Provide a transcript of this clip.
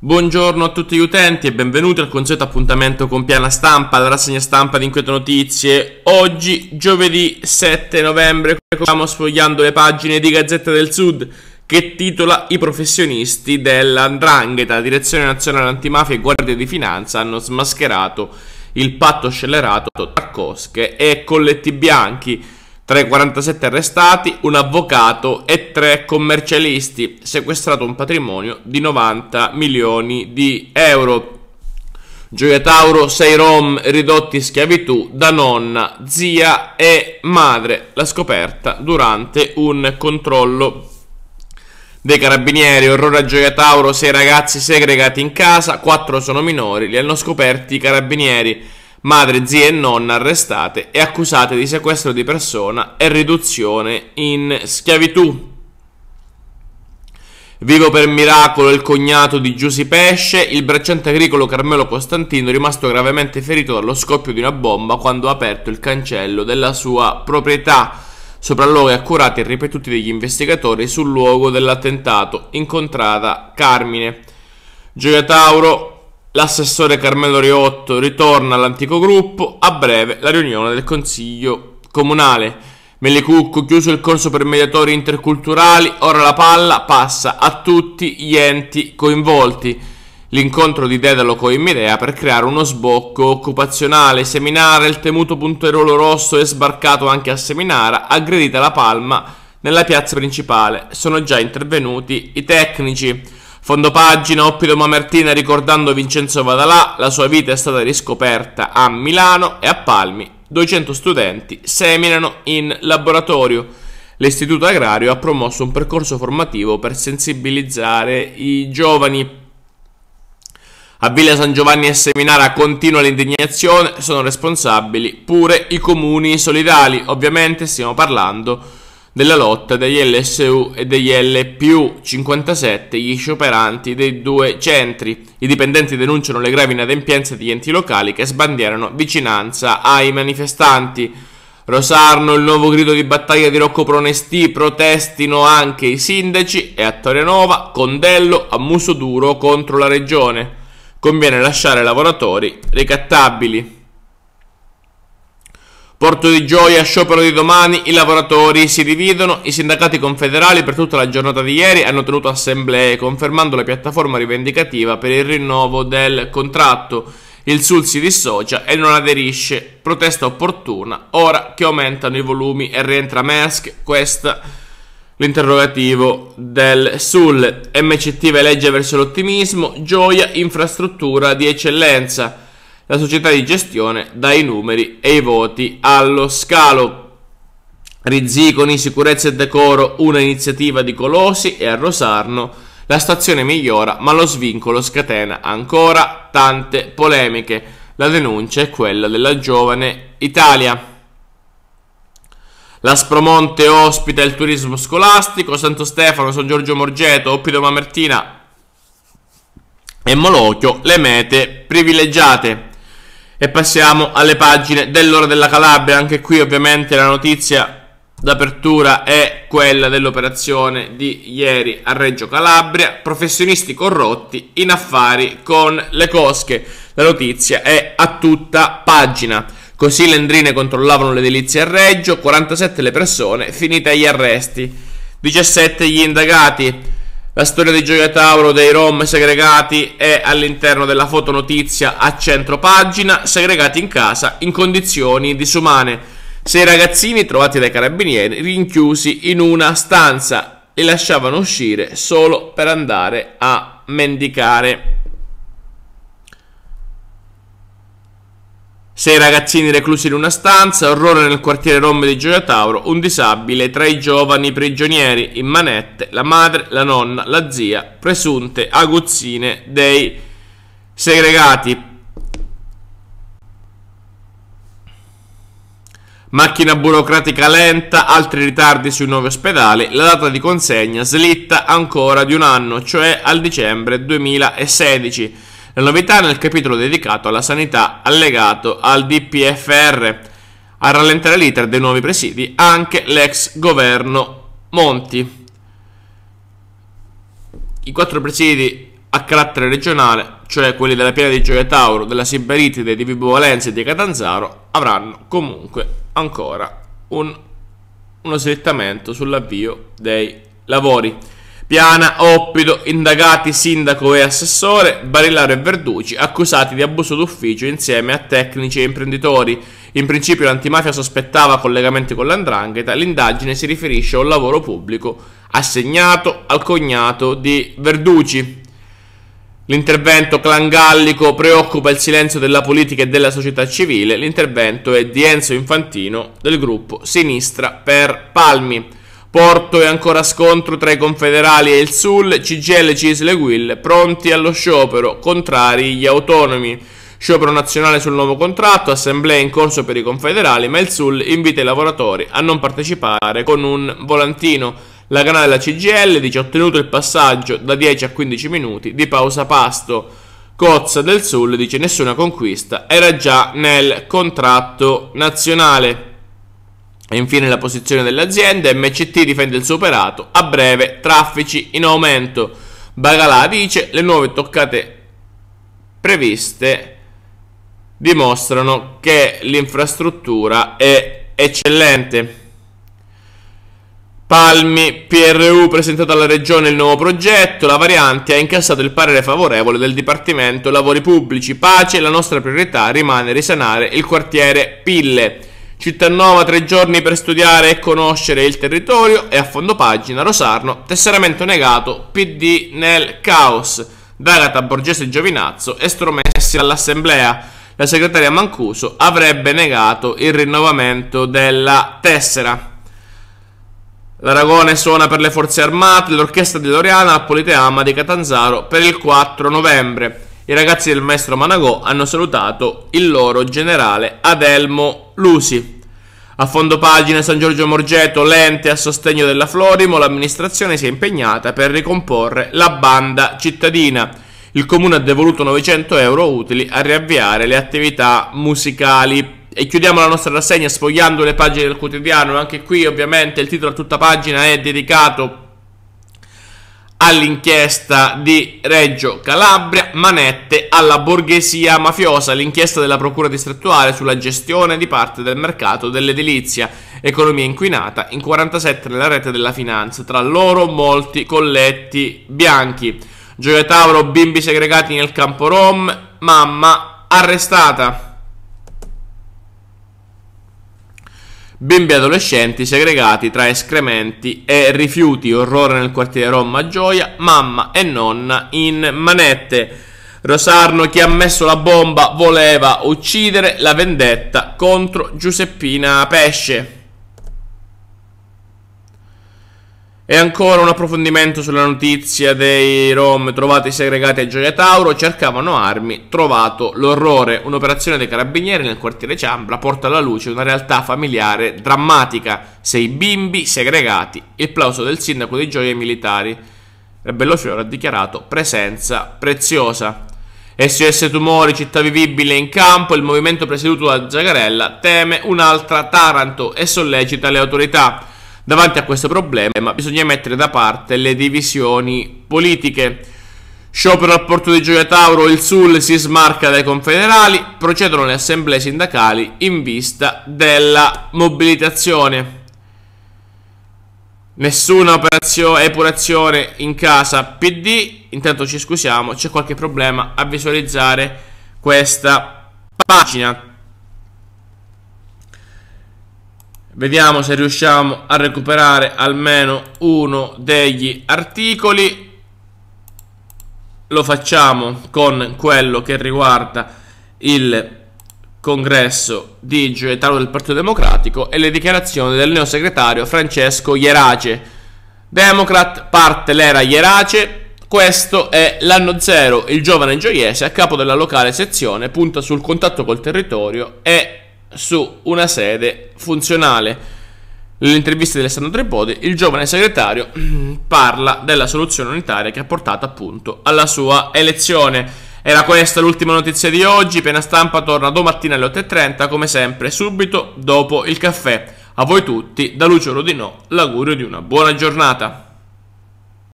Buongiorno a tutti gli utenti e benvenuti al consueto appuntamento con Piana Stampa, la rassegna stampa di Inquieto Notizie. Oggi, giovedì 7 novembre, stiamo sfogliando le pagine di Gazzetta del Sud che titola I professionisti dell'Andrangheta, Direzione Nazionale Antimafia e Guardia di Finanza hanno smascherato il patto scellerato tra cosche e colletti bianchi tra i 47 arrestati, un avvocato e tre commercialisti, sequestrato un patrimonio di 90 milioni di euro. Gioia Tauro, sei rom ridotti in schiavitù da nonna, zia e madre. La scoperta durante un controllo dei carabinieri. Orrore a Gioia Tauro, sei ragazzi segregati in casa, quattro sono minori, li hanno scoperti i carabinieri madre, zia e nonna arrestate e accusate di sequestro di persona e riduzione in schiavitù. Vivo per miracolo il cognato di Giusy Pesce, il bracciante agricolo Carmelo Costantino, rimasto gravemente ferito dallo scoppio di una bomba quando ha aperto il cancello della sua proprietà. Sopralluoghi accurati e ripetuti degli investigatori sul luogo dell'attentato. Incontrata Carmine. Gioia Tauro, L'assessore Carmelo Riotto ritorna all'antico gruppo, a breve la riunione del Consiglio Comunale. Mellicucco chiuso il corso per mediatori interculturali, ora la palla passa a tutti gli enti coinvolti. L'incontro di Dedalo con Imirea per creare uno sbocco occupazionale. Seminara, il temuto punterolo rosso è sbarcato anche a Seminara, aggredita la palma nella piazza principale. Sono già intervenuti i tecnici. Fondopagina Oppido Mamertina ricordando Vincenzo Vadalà, la sua vita è stata riscoperta a Milano e a Palmi 200 studenti seminano in laboratorio. L'Istituto Agrario ha promosso un percorso formativo per sensibilizzare i giovani. A Villa San Giovanni e Seminara continua l'indignazione, sono responsabili pure i comuni solidali. Ovviamente stiamo parlando di della lotta degli LSU e degli LPU 57, gli scioperanti dei due centri. I dipendenti denunciano le gravi inadempienze degli enti locali che sbandierano vicinanza ai manifestanti. Rosarno, il nuovo grido di battaglia di Rocco Pronesti, protestino anche i sindaci e a Torianova, Condello a muso duro contro la regione. Conviene lasciare lavoratori ricattabili. Porto di Gioia, sciopero di domani, i lavoratori si dividono, i sindacati confederali per tutta la giornata di ieri hanno tenuto assemblee confermando la piattaforma rivendicativa per il rinnovo del contratto. Il Sul si dissocia e non aderisce, protesta opportuna, ora che aumentano i volumi e rientra Maersk, questa l'interrogativo del Sul. MCT legge verso l'ottimismo, Gioia, infrastruttura di eccellenza la società di gestione dà i numeri e i voti allo scalo. Rizzi con insicurezza e decoro, una iniziativa di Colosi e a Rosarno la stazione migliora, ma lo svincolo scatena ancora tante polemiche. La denuncia è quella della giovane Italia. L'Aspromonte ospita il turismo scolastico, Santo Stefano, San Giorgio Morgeto, Oppido Mamertina e Molocchio le mete privilegiate. E passiamo alle pagine dell'ora della Calabria, anche qui ovviamente la notizia d'apertura è quella dell'operazione di ieri a Reggio Calabria, professionisti corrotti in affari con le cosche. La notizia è a tutta pagina. Così le Andrine controllavano le delizie a Reggio, 47 le persone, finite gli arresti, 17 gli indagati. La storia di Gioia Tauro dei ROM segregati è all'interno della fotonotizia a centro pagina, segregati in casa in condizioni disumane. Sei ragazzini trovati dai carabinieri rinchiusi in una stanza, e lasciavano uscire solo per andare a mendicare. Sei ragazzini reclusi in una stanza, orrore nel quartiere Rom di Gioia Tauro, un disabile, tra i giovani prigionieri in manette, la madre, la nonna, la zia, presunte aguzzine dei segregati. Macchina burocratica lenta, altri ritardi sui nuovi ospedali, la data di consegna slitta ancora di un anno, cioè al dicembre 2016. La novità nel capitolo dedicato alla sanità allegato al DPFR. A rallentare l'iter dei nuovi presidi anche l'ex governo Monti. I quattro presidi a carattere regionale, cioè quelli della Piana di Gioia Tauro, della Siberitide, di Vibo Valencia e di Catanzaro, avranno comunque ancora un, uno slittamento sull'avvio dei lavori. Piana, Oppido, indagati sindaco e assessore, Barillaro e Verduci, accusati di abuso d'ufficio insieme a tecnici e imprenditori. In principio l'antimafia sospettava collegamenti con l'andrangheta, l'indagine si riferisce a un lavoro pubblico assegnato al cognato di Verduci. L'intervento clangallico preoccupa il silenzio della politica e della società civile. L'intervento è di Enzo Infantino del gruppo Sinistra per Palmi. Porto è ancora scontro tra i confederali e il SUL, CGL, Cisle e Will, pronti allo sciopero, contrari gli autonomi. Sciopero nazionale sul nuovo contratto, assemblea in corso per i confederali, ma il SUL invita i lavoratori a non partecipare con un volantino. La canale della CGL dice ottenuto il passaggio da 10 a 15 minuti di pausa pasto. Cozza del Sul dice nessuna conquista, era già nel contratto nazionale. E infine la posizione dell'azienda, MCT difende il suo operato, a breve traffici in aumento. Bagalà dice le nuove toccate previste dimostrano che l'infrastruttura è eccellente. Palmi, PRU presentato alla Regione il nuovo progetto, la variante ha incassato il parere favorevole del Dipartimento Lavori Pubblici. Pace, la nostra priorità rimane risanare il quartiere Pille. Cittadinova tre giorni per studiare e conoscere il territorio e a fondo pagina Rosarno, tesseramento negato, PD nel caos. D'Agata Borgese Giovinazzo estromessi dall'assemblea. La segretaria Mancuso avrebbe negato il rinnovamento della tessera. L'Aragone suona per le forze armate, l'orchestra di Loriana al Politeama di Catanzaro per il 4 novembre i ragazzi del maestro Managò hanno salutato il loro generale Adelmo Lusi. A fondo pagina San Giorgio Morgeto, l'ente a sostegno della Florimo, l'amministrazione si è impegnata per ricomporre la banda cittadina. Il comune ha devoluto 900 euro utili a riavviare le attività musicali. E chiudiamo la nostra rassegna sfogliando le pagine del quotidiano, anche qui ovviamente il titolo a tutta pagina è dedicato all'inchiesta di Reggio Calabria, manette alla borghesia mafiosa, l'inchiesta della Procura distrettuale sulla gestione di parte del mercato dell'edilizia, economia inquinata, in 47 nella rete della finanza, tra loro molti colletti bianchi. Gioia Tauro, bimbi segregati nel campo Rom, mamma arrestata. Bimbi adolescenti segregati tra escrementi e rifiuti, orrore nel quartiere Roma Gioia, mamma e nonna in manette. Rosarno, chi ha messo la bomba, voleva uccidere la vendetta contro Giuseppina Pesce. E ancora un approfondimento sulla notizia dei rom trovati segregati a Gioia Tauro, cercavano armi, trovato l'orrore. Un'operazione dei carabinieri nel quartiere Ciambra porta alla luce una realtà familiare drammatica, sei bimbi segregati. Il plauso del sindaco di Gioia ai militari. Rebellofiore ha dichiarato presenza preziosa. SOS Tumori, città vivibile in campo, il movimento presieduto da Zagarella teme un'altra Taranto e sollecita le autorità. Davanti a questo problema bisogna mettere da parte le divisioni politiche. Sciopero al porto di Gioia Tauro, il Sul si smarca dai confederali, procedono le assemblee sindacali in vista della mobilitazione. Nessuna operazione, epurazione in casa PD, intanto ci scusiamo, c'è qualche problema a visualizzare questa pagina. Vediamo se riusciamo a recuperare almeno uno degli articoli lo facciamo con quello che riguarda il congresso di Giulietano del Partito Democratico e le dichiarazioni del neo segretario Francesco Ierace. Democrat parte l'era Ierace, questo è l'anno zero, il giovane gioiese a capo della locale sezione punta sul contatto col territorio e su una sede funzionale. Nell'intervista di Alessandro Tripodi, il giovane segretario mm, parla della soluzione unitaria che ha portato appunto alla sua elezione. Era questa l'ultima notizia di oggi, Pena Stampa torna domattina alle 8.30, come sempre, subito dopo il caffè. A voi tutti, da Lucio Rodinò, l'augurio di una buona giornata.